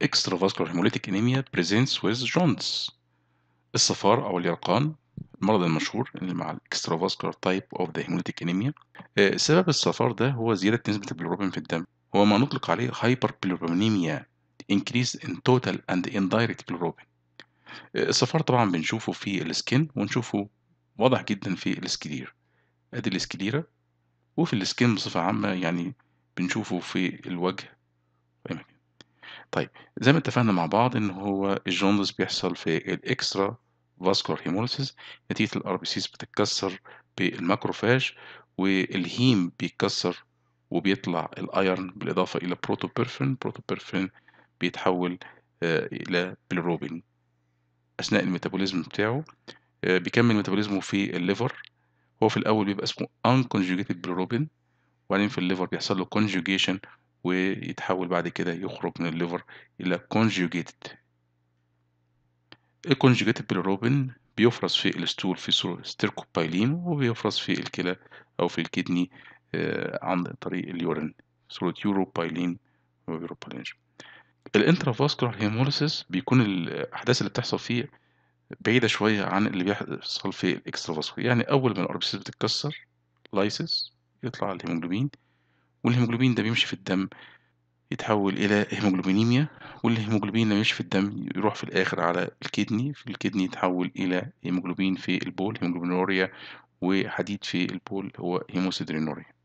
extravascular hemolytic anemia presents with jaundice الصفار أو اليرقان المرض المشهور اللي مع فاسكولار تايب اوف ذا هيموليتيك انيميا سبب الصفار ده هو زيادة نسبة البلوروبين في الدم هو ما نطلق عليه هايبر بلوروبينيميا انكريز ان توتال اند دايركت بلوروبين الصفار طبعا بنشوفه في السكن ونشوفه واضح جدا في السكلير ادي السكليرة وفي السكن بصفة عامة يعني بنشوفه في الوجه طيب زي ما اتفقنا مع بعض ان هو الجوندس بيحصل في الاكسترا فاسكولار هيموليسيس نتيجة الار بي سيز بتتكسر بالماكروفاج والهيم بيتكسر وبيطلع الايرن بالاضافة الى بروتوبيرفين بروتوبيرفين بيتحول آه، الى بلروبين اثناء الميتابوليزم بتاعه آه، بيكمل ميتابوليزمه في الليفر هو في الاول بيبقى اسمه انكونجوجيتد بلروبين وبعدين في الليفر بيحصل له كونجوجيشن ويتحول بعد كده يخرج من الليفر إلى كونجوجيتد الكونجوجيتد بالروبين بيفرز في الستول في ستيركوبايلين وبيفرز في الكلى أو في الكدني آه، عن طريق اليورين صورة يوروبايلين ويوروبايلينج الانترافاسكولار هيموليسيس بيكون الأحداث اللي بتحصل فيه بعيدة شوية عن اللي بيحصل في الإكسترافاسكولار يعني أول ما الأربسيس بتتكسر لايسيس يطلع الهيموجلوبين والهيموجلوبين ده بيمشي في الدم يتحول إلى هيموجلوبينيميا والهيموجلوبين لما يمشي في الدم يروح في الآخر على الكدني في الكدني يتحول إلى هيموجلوبين في البول هيموجلوبينوريا وحديد في البول هو هيموسيدرينوريا